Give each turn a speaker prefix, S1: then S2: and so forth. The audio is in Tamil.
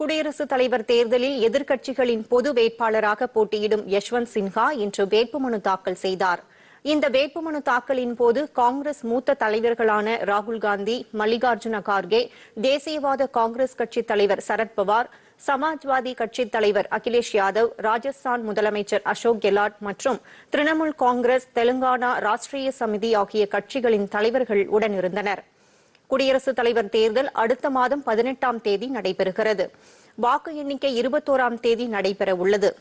S1: குடியரசுத் தலைவர் தேர்தலில் எதிர்க்கட்சிகளின் பொது வேட்பாளராக போட்டியிடும் யஷ்வந்த் சின்ஹா இன்று வேட்புமனு தாக்கல் செய்தார் இந்த வேட்புமனு தாக்கலின் போது காங்கிரஸ் மூத்த தலைவர்களான ராகுல் காந்தி மல்லிகார்ஜுன கார்கே தேசியவாத காங்கிரஸ் கட்சித் தலைவர் சரத்பவார் சமாஜ்வாதி கட்சித் தலைவர் அகிலேஷ் யாதவ் ராஜஸ்தான் முதலமைச்சர் அசோக் கெலாட் மற்றும் திரிணாமுல் காங்கிரஸ் தெலுங்கானா ராஷ்டிரிய சமிதி ஆகிய கட்சிகளின் தலைவர்கள் உடனிருந்தனா் குடியரசுத் தலைவர் தேர்தல் அடுத்த மாதம் பதினெட்டாம் தேதி நடைபெறுகிறது வாக்கு எண்ணிக்கை இருபத்தோராம் தேதி நடைபெற உள்ளது